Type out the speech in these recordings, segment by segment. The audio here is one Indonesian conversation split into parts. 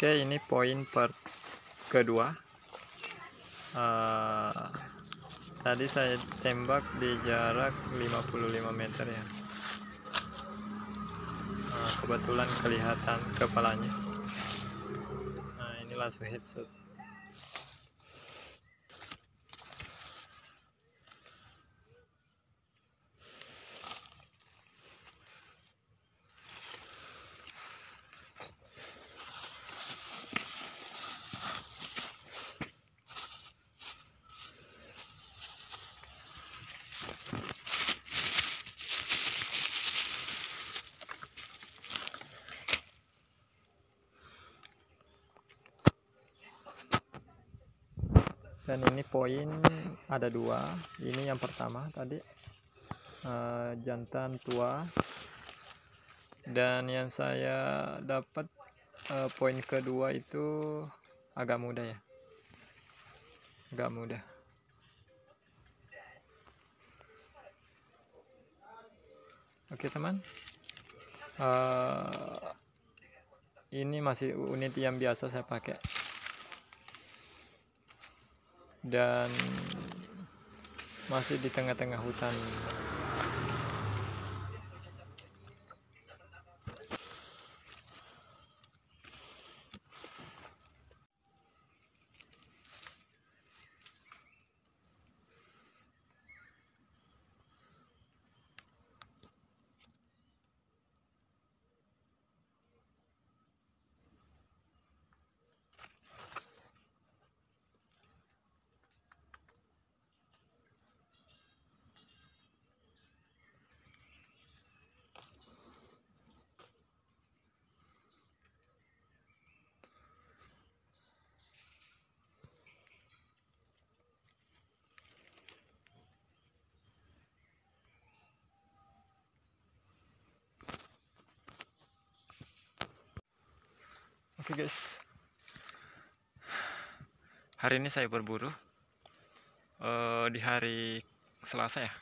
Oke, ini poin part kedua. Uh, tadi saya tembak di jarak 55 meter ya. Uh, kebetulan kelihatan kepalanya. Nah, ini langsung headshot. dan ini poin ada dua ini yang pertama tadi uh, jantan tua dan yang saya dapat uh, poin kedua itu agak mudah ya agak mudah. oke teman uh, ini masih unit yang biasa saya pakai dan masih di tengah-tengah hutan Oke guys hari ini saya berburu uh, di hari Selasa ya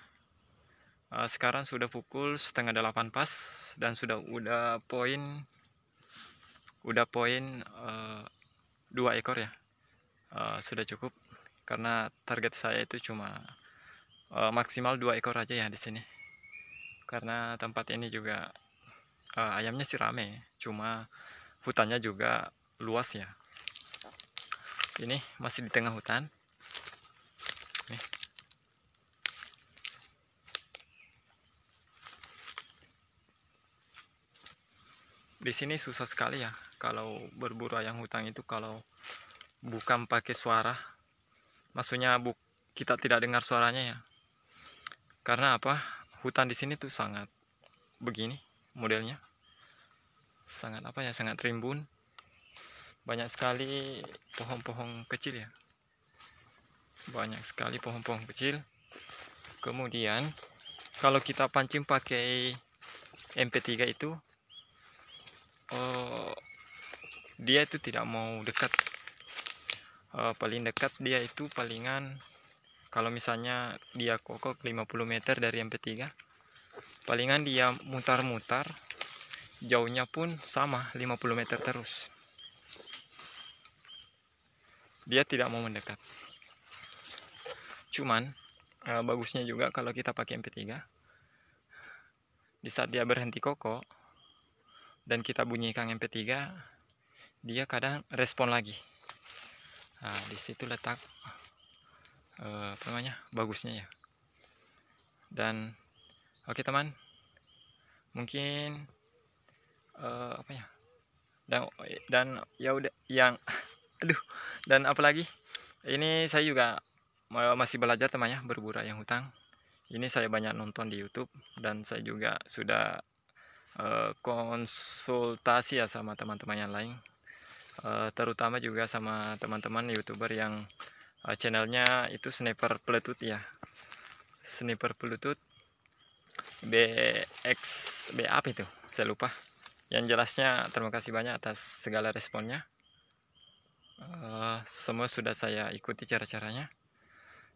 uh, sekarang sudah pukul setengah delapan pas dan sudah udah poin udah poin uh, dua ekor ya uh, sudah cukup karena target saya itu cuma uh, maksimal dua ekor aja ya di sini karena tempat ini juga uh, ayamnya sih rame cuma hutannya juga luas ya ini masih di tengah hutan Nih. di sini susah sekali ya kalau berburu ayam hutan itu kalau bukan pakai suara maksudnya bu kita tidak dengar suaranya ya karena apa hutan di sini tuh sangat begini modelnya sangat apa ya sangat rimbun banyak sekali pohon-pohon kecil ya banyak sekali pohon-pohon kecil kemudian kalau kita pancing pakai MP3 itu uh, dia itu tidak mau dekat uh, paling dekat dia itu palingan kalau misalnya dia kokok 50 meter dari MP3 palingan dia mutar-mutar jauhnya pun sama 50 meter terus dia tidak mau mendekat cuman eh, bagusnya juga kalau kita pakai MP3 di saat dia berhenti koko dan kita bunyikan MP3 dia kadang respon lagi nah, di situ letak eh, apa namanya bagusnya ya dan oke okay, teman mungkin uh, apa ya dan dan ya udah yang aduh dan apalagi ini saya juga masih belajar temanya berburu yang hutang ini saya banyak nonton di YouTube dan saya juga sudah uh, konsultasi ya sama teman-teman yang lain uh, terutama juga sama teman-teman youtuber yang uh, channelnya itu sniper pelutut ya sniper pelutut BX BA itu saya lupa yang jelasnya terima kasih banyak atas segala responnya uh, semua sudah saya ikuti cara-caranya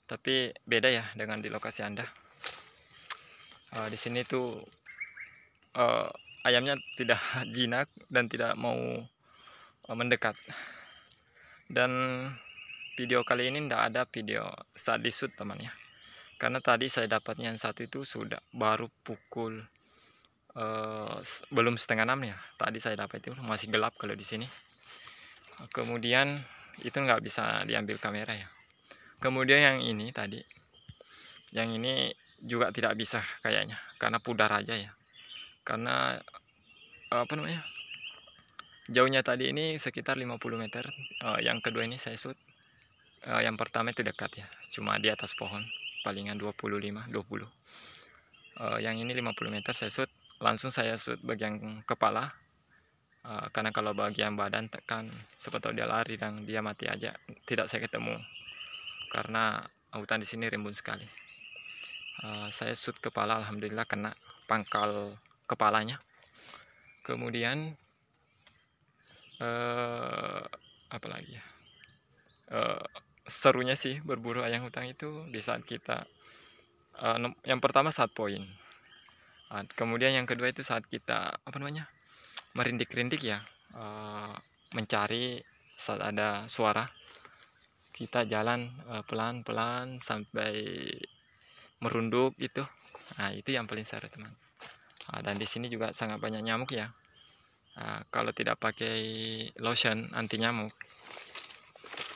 tapi beda ya dengan di lokasi anda uh, di sini tuh uh, ayamnya tidak jinak dan tidak mau uh, mendekat dan video kali ini tidak ada video saat disut teman ya karena tadi saya dapatnya yang satu itu sudah baru pukul uh, belum setengah enam ya tadi saya dapat itu masih gelap kalau di sini kemudian itu nggak bisa diambil kamera ya kemudian yang ini tadi yang ini juga tidak bisa kayaknya karena pudar aja ya karena apa namanya jauhnya tadi ini sekitar 50 meter uh, yang kedua ini saya shoot uh, yang pertama itu dekat ya cuma di atas pohon palingan 25 20 uh, yang ini 50 meter saya shoot langsung saya shoot bagian kepala uh, karena kalau bagian badan tekan seperti dia lari dan dia mati aja tidak saya ketemu karena hutan di sini rimbun sekali uh, saya shoot kepala alhamdulillah kena pangkal kepalanya kemudian uh, apa lagi ya uh, serunya sih berburu ayam hutan itu di saat kita uh, yang pertama saat poin saat kemudian yang kedua itu saat kita apa namanya merintik-rintik ya e, mencari saat ada suara kita jalan eh, pelan-pelan sampai merunduk itu nah itu yang paling seru teman nah, dan di sini juga sangat banyak nyamuk ya nah, kalau tidak pakai lotion anti nyamuk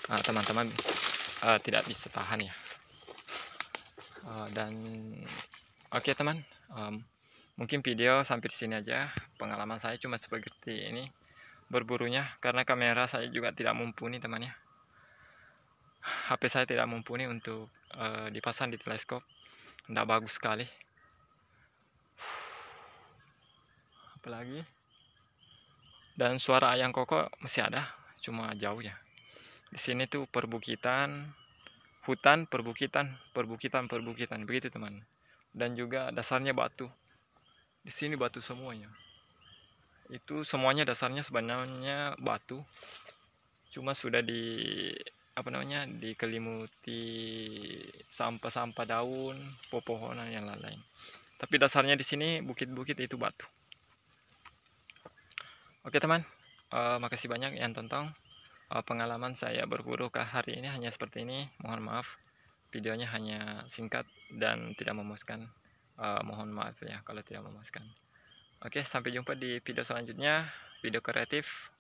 ah, teman-teman nah, uh, tidak bisa tahan ya uh, dan oke okay, teman um, mungkin video sampai di sini aja pengalaman saya cuma seperti ini berburunya karena kamera saya juga tidak mumpuni temannya HP saya tidak mumpuni untuk e, dipasang di teleskop tidak bagus sekali apalagi dan suara ayam koko masih ada cuma jauh ya di sini tuh perbukitan hutan perbukitan perbukitan perbukitan begitu teman dan juga dasarnya batu di sini batu semuanya itu semuanya dasarnya sebenarnya batu cuma sudah di apa namanya dikelimuti sampah-sampah daun pepohonan yang lain-lain tapi dasarnya di sini bukit-bukit itu batu oke teman uh, makasih banyak yang tonton uh, pengalaman saya berburu ke hari ini hanya seperti ini mohon maaf videonya hanya singkat dan tidak memuaskan uh, mohon maaf ya kalau tidak memuaskan oke sampai jumpa di video selanjutnya video kreatif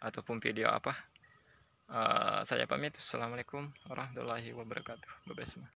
ataupun video apa uh, saya pamit assalamualaikum warahmatullahi wabarakatuh bye, -bye semua